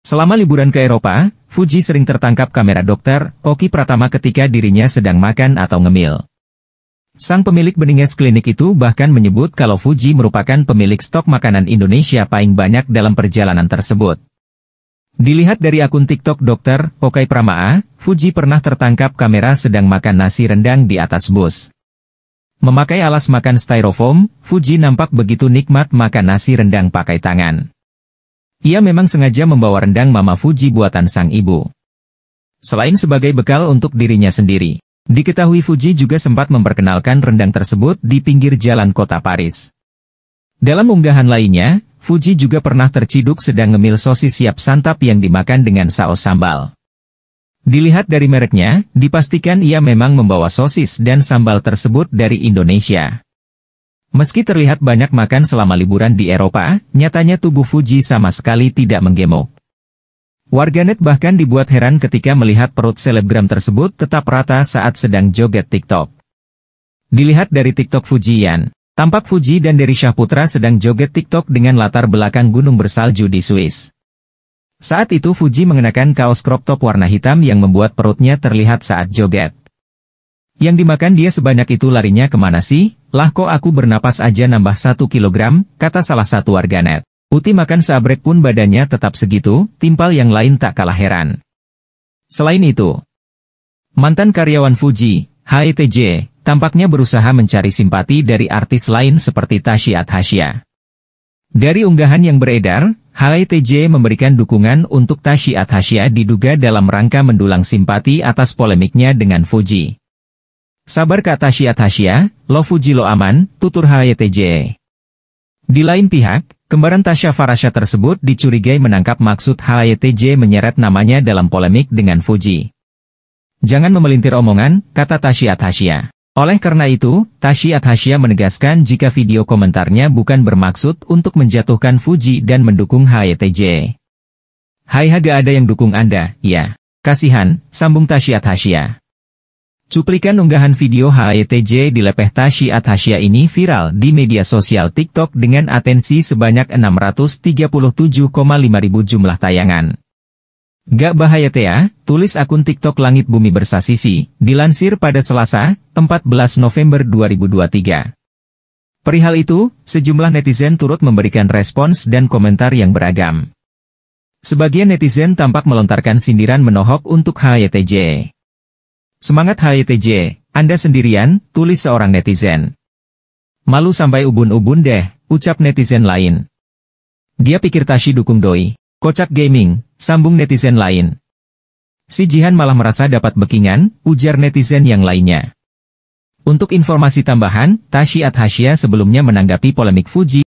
Selama liburan ke Eropa, Fuji sering tertangkap kamera dokter, Oki Pratama ketika dirinya sedang makan atau ngemil. Sang pemilik Beninges Klinik itu bahkan menyebut kalau Fuji merupakan pemilik stok makanan Indonesia paling banyak dalam perjalanan tersebut. Dilihat dari akun TikTok dokter, Okai Pramaa, Fuji pernah tertangkap kamera sedang makan nasi rendang di atas bus. Memakai alas makan styrofoam, Fuji nampak begitu nikmat makan nasi rendang pakai tangan. Ia memang sengaja membawa rendang Mama Fuji buatan sang ibu. Selain sebagai bekal untuk dirinya sendiri, diketahui Fuji juga sempat memperkenalkan rendang tersebut di pinggir jalan kota Paris. Dalam unggahan lainnya, Fuji juga pernah terciduk sedang ngemil sosis siap santap yang dimakan dengan saus sambal. Dilihat dari mereknya, dipastikan ia memang membawa sosis dan sambal tersebut dari Indonesia. Meski terlihat banyak makan selama liburan di Eropa, nyatanya tubuh Fuji sama sekali tidak menggemuk. Warganet bahkan dibuat heran ketika melihat perut selebgram tersebut tetap rata saat sedang joget TikTok. Dilihat dari TikTok Fujian, tampak Fuji dan Dery Syahputra sedang joget TikTok dengan latar belakang gunung bersalju di Swiss. Saat itu Fuji mengenakan kaos crop top warna hitam yang membuat perutnya terlihat saat joget. Yang dimakan dia sebanyak itu larinya kemana sih? Lah kok aku bernapas aja nambah 1 kg, kata salah satu warganet. Uti makan seabrek pun badannya tetap segitu, timpal yang lain tak kalah heran. Selain itu, mantan karyawan Fuji, HETJ, tampaknya berusaha mencari simpati dari artis lain seperti Tashi Athasya. Dari unggahan yang beredar, HETJ memberikan dukungan untuk Tashi Athasya diduga dalam rangka mendulang simpati atas polemiknya dengan Fuji. Sabar kata Shia Tasya, lo Fuji lo aman, tutur HYTJ. Di lain pihak, kembaran Tasya Farasha tersebut dicurigai menangkap maksud HYTJ menyeret namanya dalam polemik dengan Fuji. Jangan memelintir omongan, kata Tasya Tasya. Oleh karena itu, Tasya Tashia menegaskan jika video komentarnya bukan bermaksud untuk menjatuhkan Fuji dan mendukung HYTJ. Hai haga ada yang dukung Anda, ya. Kasihan, sambung Tasya Tashia. Cuplikan unggahan video HETJ di Lepeh Tasyi Atasya ini viral di media sosial TikTok dengan atensi sebanyak 637,5 ribu jumlah tayangan. Gak bahaya Tia, ya, tulis akun TikTok Langit Bumi Bersasisi, dilansir pada Selasa, 14 November 2023. Perihal itu, sejumlah netizen turut memberikan respons dan komentar yang beragam. Sebagian netizen tampak melontarkan sindiran menohok untuk HYTJ. E Semangat HITJ, Anda sendirian, tulis seorang netizen. Malu sampai ubun-ubun deh, ucap netizen lain. Dia pikir Tashi dukung doi. Kocak gaming, sambung netizen lain. Si Jihan malah merasa dapat bekingan, ujar netizen yang lainnya. Untuk informasi tambahan, Tashi Athasia sebelumnya menanggapi polemik Fuji